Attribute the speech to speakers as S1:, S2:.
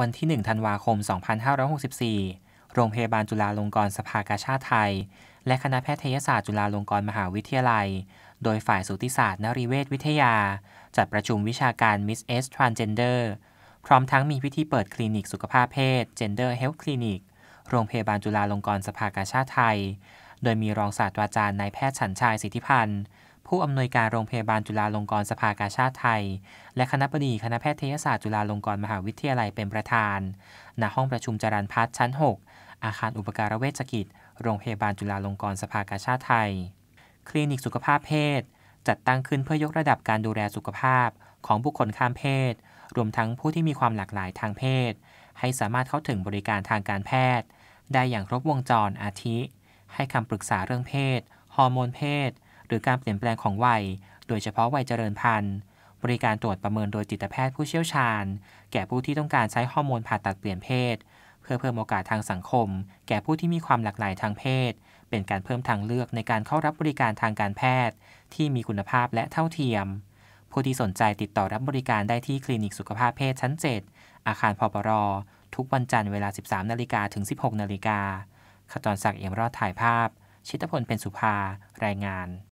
S1: วันที่1ธันวาคม 2564 โรงพยาบาลจุฬาลงกรณ์สภากาชาติไทย และคณะแพทยศาสตร์จุฬาลงกรณ์มหาวิทยาลัย โดยฝ่ายสูติศาสตร์ นรีเวชวิทยา จัดประชุมวิชาการ Miss S Transgender พร้อมทั้งมีพิธีเปิดคลินิกสุขภาพเพศ Gender Health Clinic โรงพยาบาลจุฬาลงกรณ์สภากาชาติไทย โดยมีรองศาสตราจารย์นายแพทย์ฉันชายสิทธิพันธ์ผู้อำนวยการโรงพยาบาลจุฬาลงกรณ์สภากาชาติไทย และคณะบดีคณะแพทยศาสตร์จุฬาลงกรณ์มหาวิทยาลัยเป็นประธานณห้องประชุมจรันพัฒชั้น 6 อาคารอุปการเวชกิจโรงพยาบาลจุฬาลงกรณ์สภากาชาติไทย คลินิกสุขภาพเพศ จัดตั้งขึ้นเพื่อยกระดับการดูแลสุขภาพของบุคคลข้ามเพศ รวมทั้งผู้ที่มีความหลากหลายทางเพศ ให้สามารถเข้าถึงบริการทางการแพทย์ ได้อย่างครบวงจรอาทิ ให้คำปรึกษาเรื่องเพศ ฮอร์โมนเพศรือการเปลี่ยนแปลงของวัย โดยเฉพาะวัยเจริญพันธุ์ บริการตรวจประเมินโดยจิตแพทย์ผู้เชี่ยวชาญ แก่ผู้ที่ต้องการใช้ฮอร์โมนผ่าตัดเปลี่ยนเพศ เพื่อเพิ่มโอกาสทางสังคม แก่ผู้ที่มีความหลากหลายทางเพศ เป็นการเพิ่มทางเลือกในการเข้ารับบริการทางการแพทย์ ที่มีคุณภาพและเท่าเทียม ผู้ที่สนใจติดต่อรับบริการได้ที่คลินิกสุขภาพเพศชั้น 7 อาคารพปร ทุกวันจันทร์เวลา 13นาฬิกาถึง 16นาฬิกาขจรศักดิ์เอี่ยมรอดถ่ายภาพ ชิตพลเป็นสุภา รายงาน